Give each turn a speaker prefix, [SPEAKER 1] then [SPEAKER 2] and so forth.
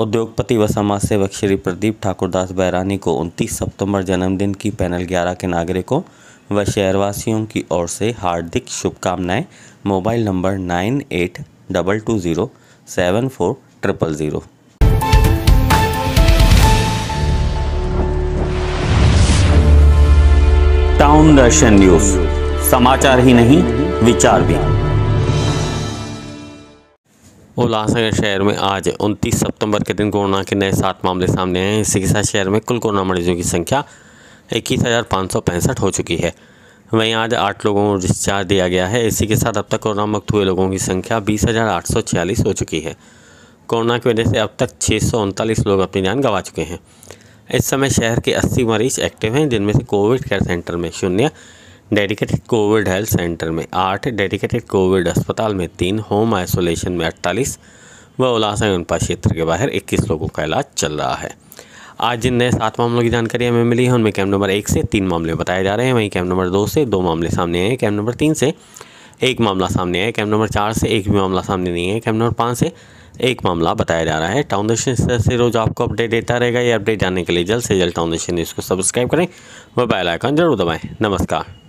[SPEAKER 1] उद्योगपति व समाज सेवक श्री प्रदीप ठाकुरदास बैरानी को 29 सितंबर जन्मदिन की पैनल 11 के नागरिकों व शहरवासियों की ओर से हार्दिक शुभकामनाएं mobile number nine eight double two zero seven four triple
[SPEAKER 2] zero town Darshan news समाचार ही नहीं विचार भी उल्लासनगर शहर में आज
[SPEAKER 1] 29 सितंबर के दिन कोरोना के नए सात मामले सामने आए हैं इसी के साथ शहर में कुल कोरोना मरीजों की संख्या इक्कीस हो चुकी है वहीं आज आठ लोगों को डिस्चार्ज दिया गया है इसी के साथ अब तक कोरोना मुक्त हुए लोगों की संख्या बीस हो चुकी है कोरोना की वजह से अब तक छः लोग अपनी जान गंवा चुके हैं इस समय शहर के 80 मरीज एक्टिव हैं जिनमें से कोविड केयर सेंटर में शून्य डेडिकेटेड कोविड हेल्थ सेंटर में आठ डेडिकेटेड कोविड अस्पताल में तीन होम आइसोलेशन में अट्ठालीस व उल्लासा क्षेत्र के बाहर इक्कीस लोगों का इलाज चल रहा है आज जिन नए सात मामलों की जानकारी हमें मिली है उनमें कैम्प नंबर एक से तीन मामले बताए जा रहे हैं वहीं कैम्प नंबर दो से दो मामले सामने आए हैं कैम्प नंबर तीन से एक मामला सामने आया कैम्प नंबर चार से एक भी मामला सामने नहीं है कैम्प नंबर पाँच से एक मामला बताया जा रहा है टाउन दर्शन से रोज आपको अपडेट देता रहेगा ये अपडेट जानने के लिए जल्द से जल्द टाउन दर्शन न्यूज़ को सब्सक्राइब करें व बेल आइकन जरूर दबाएं नमस्कार